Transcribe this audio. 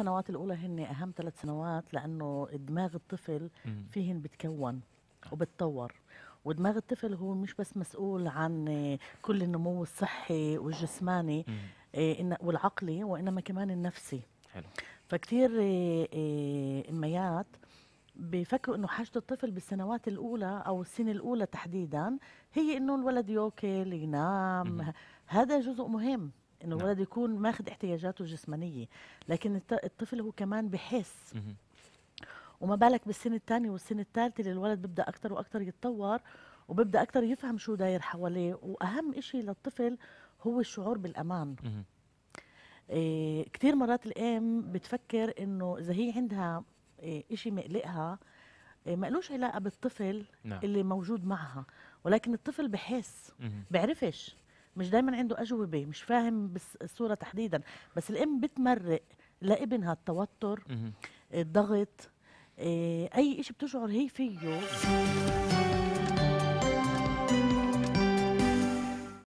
الثلاث سنوات الاولى هن اهم ثلاث سنوات لانه دماغ الطفل فيهن بتكون وبتطور ودماغ الطفل هو مش بس مسؤول عن كل النمو الصحي والجسماني آه، والعقلي وانما كمان النفسي حلو فكتير اميات آه، آه، بفكروا انه حاجه الطفل بالسنوات الاولى او السنه الاولى تحديدا هي انه الولد ياكل ينام هذا جزء مهم انه نعم. الولد يكون ماخذ احتياجاته الجسمانيه لكن الطفل هو كمان بحس وما بالك بالسنه الثانيه والسنه الثالثه اللي الولد بيبدا اكثر واكثر يتطور وبيبدا اكثر يفهم شو داير حواليه واهم شيء للطفل هو الشعور بالامان إيه كثير مرات الام بتفكر انه اذا هي عندها إيه شيء مقلقها إيه ما علاقه بالطفل نعم. اللي موجود معها ولكن الطفل بحس بعرفش مش دايما عنده اجوبه مش فاهم الصوره تحديدا بس الام بتمرق لابنها التوتر الضغط إيه، اي شيء بتشعر هي فيه